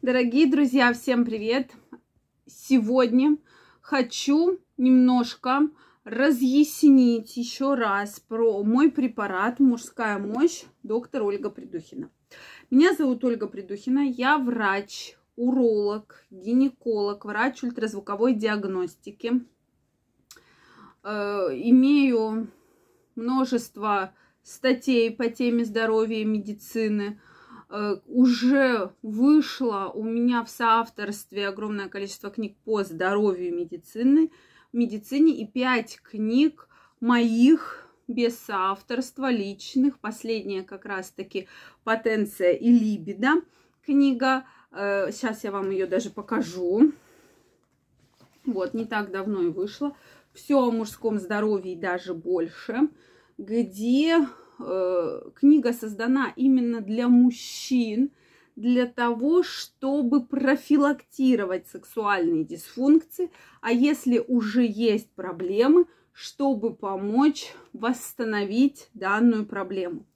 Дорогие друзья, всем привет! Сегодня хочу немножко разъяснить еще раз про мой препарат «Мужская мощь» доктор Ольга Придухина. Меня зовут Ольга Придухина, я врач, уролог, гинеколог, врач ультразвуковой диагностики. Э, имею множество статей по теме здоровья и медицины – Э, уже вышло у меня в соавторстве огромное количество книг по здоровью и медицины, медицине и пять книг моих без соавторства личных. Последняя как раз-таки «Потенция и либидо» книга. Э, сейчас я вам ее даже покажу. Вот, не так давно и вышла. Все о мужском здоровье и даже больше, где Э, книга создана именно для мужчин, для того, чтобы профилактировать сексуальные дисфункции, а если уже есть проблемы, чтобы помочь восстановить данную проблему.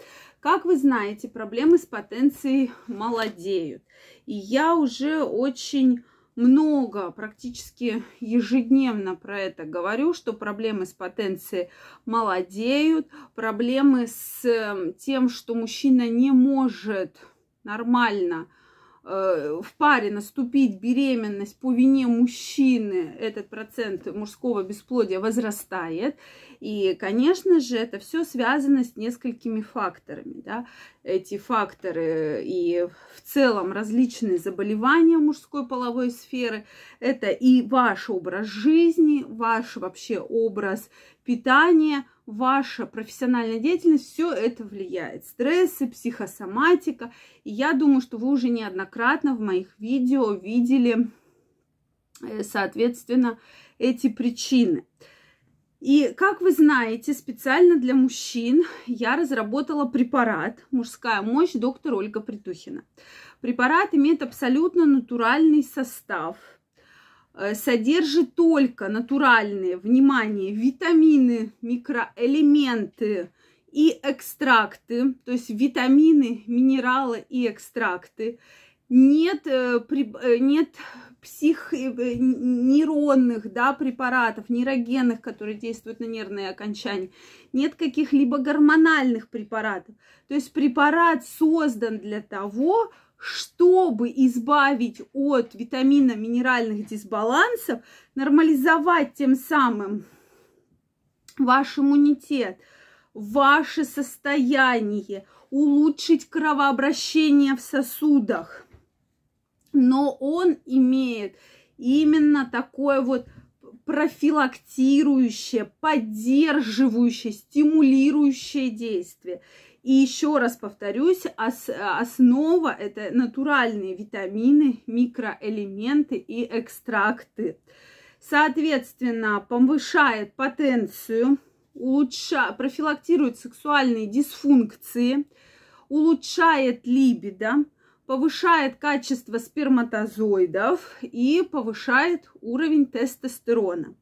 Как вы знаете, проблемы с потенцией молодеют. И я уже очень много, практически ежедневно про это говорю, что проблемы с потенцией молодеют, проблемы с эм, тем, что мужчина не может нормально Э, в паре наступить беременность по вине мужчины, этот процент мужского бесплодия возрастает. И, конечно же, это все связано с несколькими факторами. Да? Эти факторы и в целом различные заболевания мужской половой сферы. Это и ваш образ жизни, ваш вообще образ питания – ваша профессиональная деятельность, все это влияет. Стрессы, психосоматика. И я думаю, что вы уже неоднократно в моих видео видели, э, соответственно, эти причины. И, как вы знаете, специально для мужчин я разработала препарат «Мужская мощь» доктора Ольга Притухина. Препарат имеет абсолютно натуральный состав – Э, содержит только натуральные, внимание, витамины, микроэлементы и экстракты, то есть витамины, минералы и экстракты. Нет, э, э, нет псих, нейронных да, препаратов, нейрогенных, которые действуют на нервные окончания. Нет каких-либо гормональных препаратов. То есть препарат создан для того, чтобы избавить от витаминно-минеральных дисбалансов, нормализовать тем самым ваш иммунитет, ваше состояние, улучшить кровообращение в сосудах. Но он имеет именно такое вот профилактирующее, поддерживающее, стимулирующее действие. И еще раз повторюсь, ос основа это натуральные витамины, микроэлементы и экстракты. Соответственно, повышает потенцию, улучша... профилактирует сексуальные дисфункции, улучшает либидо, повышает качество сперматозоидов и повышает уровень тестостерона.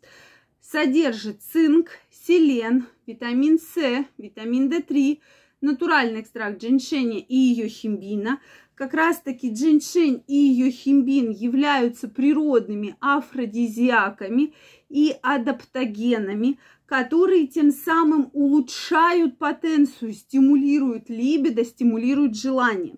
Содержит цинк, селен, витамин С, витамин D3, натуральный экстракт джиншеня и ее химбина. Как раз-таки джиншень и ее химбин являются природными афродизиаками и адаптогенами, которые тем самым улучшают потенцию, стимулируют либидо, стимулируют желание.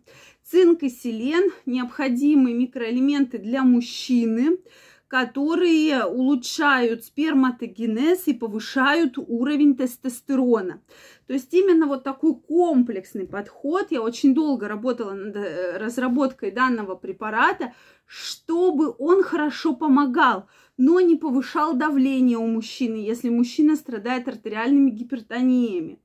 Цинк и селен – необходимые микроэлементы для мужчины – которые улучшают сперматогенез и повышают уровень тестостерона. То есть именно вот такой комплексный подход. Я очень долго работала над э, разработкой данного препарата, чтобы он хорошо помогал, но не повышал давление у мужчины, если мужчина страдает артериальными гипертониями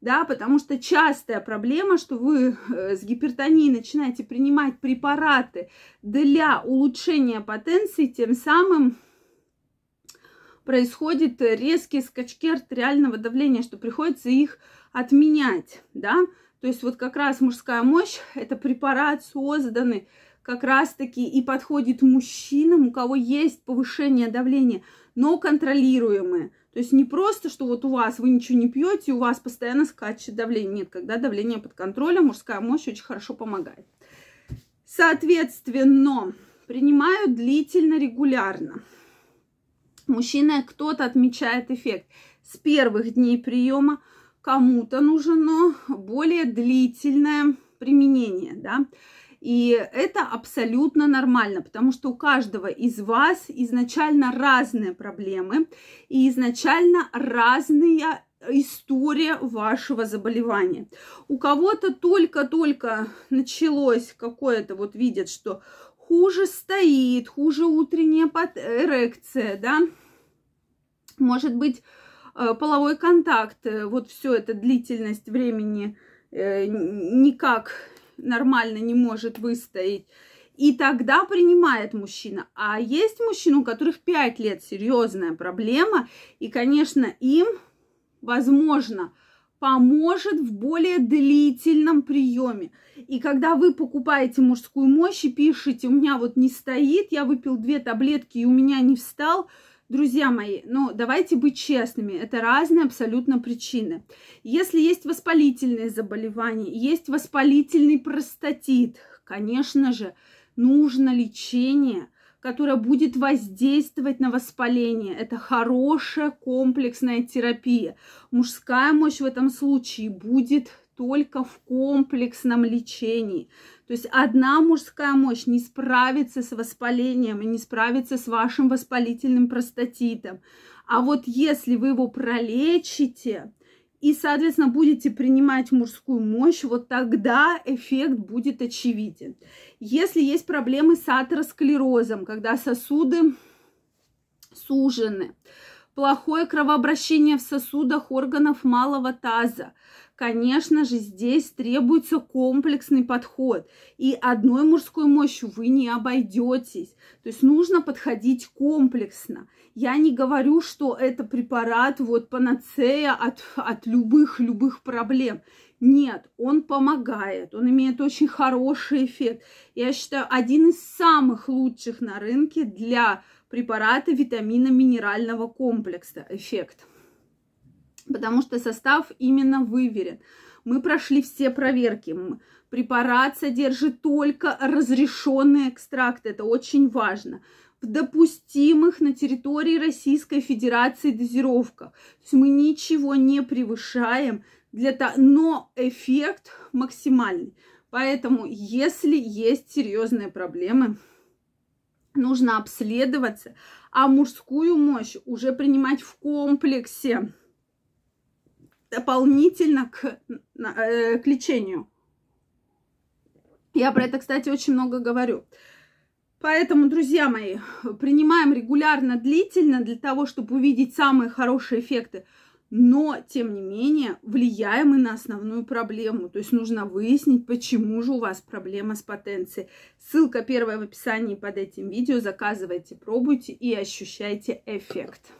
да, потому что частая проблема, что вы э, с гипертонией начинаете принимать препараты для улучшения потенции, тем самым происходят резкие скачки артериального давления, что приходится их отменять, да, то есть вот как раз мужская мощь – это препарат, созданный как раз-таки и подходит мужчинам, у кого есть повышение давления, но контролируемое – то есть не просто, что вот у вас вы ничего не пьете, у вас постоянно скачет давление. Нет, когда давление под контролем, мужская мощь очень хорошо помогает. Соответственно, принимаю длительно, регулярно. Мужчина, кто-то отмечает эффект с первых дней приема, кому-то нужно более длительное применение, да, и это абсолютно нормально, потому что у каждого из вас изначально разные проблемы и изначально разные история вашего заболевания. У кого-то только-только началось какое-то, вот видят, что хуже стоит, хуже утренняя эрекция, да, может быть, э, половой контакт, э, вот все это длительность времени э, никак нормально не может выстоять. И тогда принимает мужчина. А есть мужчины, у которых 5 лет серьезная проблема. И, конечно, им, возможно, поможет в более длительном приеме. И когда вы покупаете мужскую мощь и пишете, у меня вот не стоит, я выпил две таблетки и у меня не встал, Друзья мои, ну давайте быть честными, это разные абсолютно причины. Если есть воспалительные заболевания, есть воспалительный простатит, конечно же, нужно лечение, которое будет воздействовать на воспаление. Это хорошая комплексная терапия. Мужская мощь в этом случае будет только в комплексном лечении. То есть одна мужская мощь не справится с воспалением и не справится с вашим воспалительным простатитом. А вот если вы его пролечите и, соответственно, будете принимать мужскую мощь, вот тогда эффект будет очевиден. Если есть проблемы с атеросклерозом, когда сосуды сужены, плохое кровообращение в сосудах органов малого таза, конечно же, здесь требуется комплексный подход. И одной мужской мощью вы не обойдетесь. То есть нужно подходить комплексно. Я не говорю, что это препарат вот панацея от, от любых-любых проблем. Нет, он помогает, он имеет очень хороший эффект. Я считаю, один из самых лучших на рынке для препарата витамина минерального комплекса эффект потому что состав именно выверен. Мы прошли все проверки. Препарат содержит только разрешенный экстракт. Это очень важно. В допустимых на территории Российской Федерации дозировках. То есть мы ничего не превышаем, для того, но эффект максимальный. Поэтому, если есть серьезные проблемы, нужно обследоваться, а мужскую мощь уже принимать в комплексе дополнительно к, э, к лечению. Я про это, кстати, очень много говорю. Поэтому, друзья мои, принимаем регулярно, длительно, для того, чтобы увидеть самые хорошие эффекты. Но, тем не менее, влияем и на основную проблему. То есть нужно выяснить, почему же у вас проблема с потенцией. Ссылка первая в описании под этим видео. Заказывайте, пробуйте и ощущайте эффект.